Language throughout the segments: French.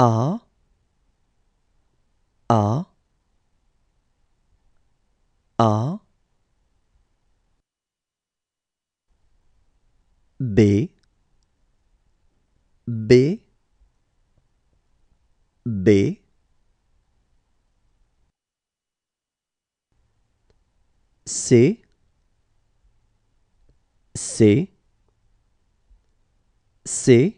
are are are b b b c c c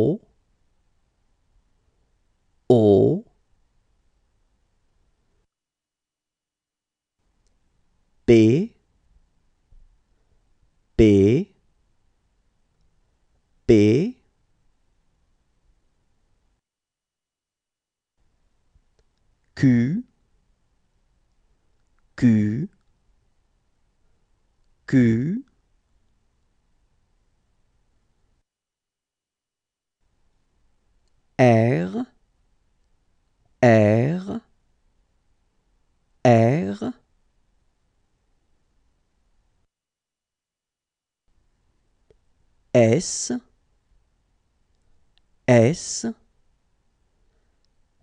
B B B Q Q Q S, S,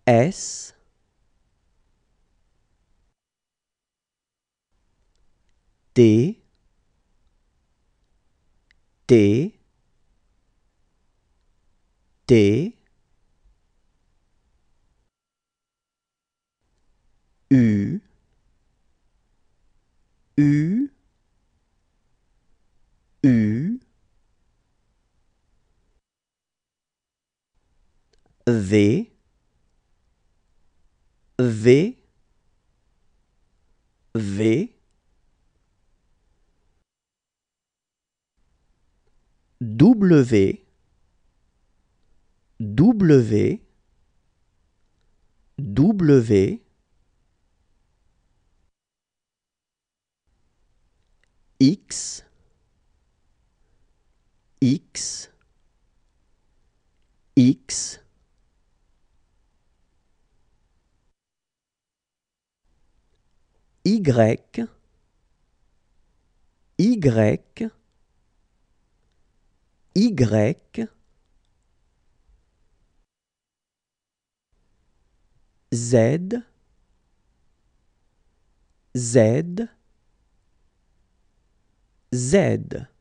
S, D, D, D, V V V W W W X X X Y, Y, Y, Z, Z, Z.